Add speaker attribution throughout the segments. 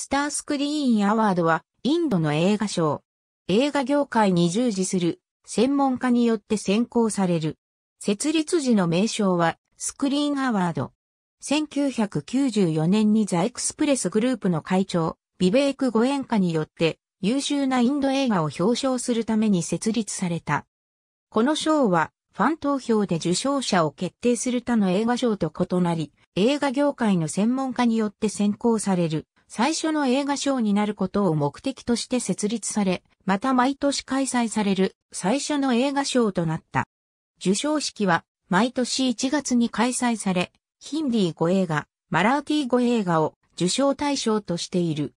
Speaker 1: スタース
Speaker 2: クリーンアワードは、インドの映画賞。映画業界に従事する、専門家によって選考される。設立時の名称は、スクリーンアワード。1994年にザエクスプレスグループの会長、ビベーク・ゴエンカによって、優秀なインド映画を表彰するために設立された。この賞は、ファン投票で受賞者を決定する他の映画賞と異なり、映画業界の専門家によって選考される最初の映画賞になることを目的として設立され、また毎年開催される最初の映画賞となった。受賞式は毎年1月に開催され、ヒンディー語映画、マラーティー語映画を受賞対象としている。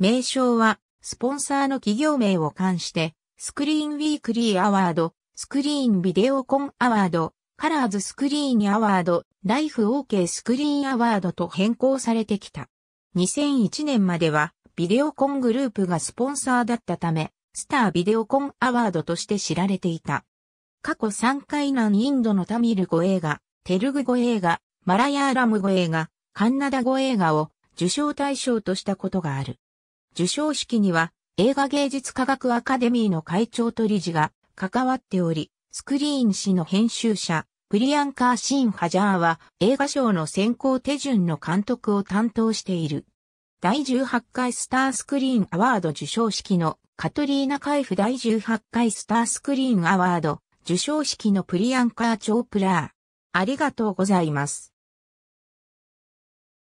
Speaker 2: 名称は、スポンサーの企業名を冠して、スクリーンウィークリーアワード、スクリーンビデオコンアワード、カラーズスクリーンアワード、ライフオーケースクリーンアワードと変更されてきた。2001年まではビデオコングループがスポンサーだったため、スタービデオコンアワードとして知られていた。過去3回南インドのタミル語映画、テルグ語映画、マラヤーラム語映画、カンナダ語映画を受賞対象としたことがある。受賞式には映画芸術科学アカデミーの会長と理事が関わっており、スクリーン誌の編集者、プリアンカー・シン・ハジャーは映画賞の選考手順の監督を担当している。第18回スタースクリーンアワード受賞式のカトリーナ・カイフ第18回スタースクリーンアワード受賞式のプリアンカー・チョープラー。ありがとうございます。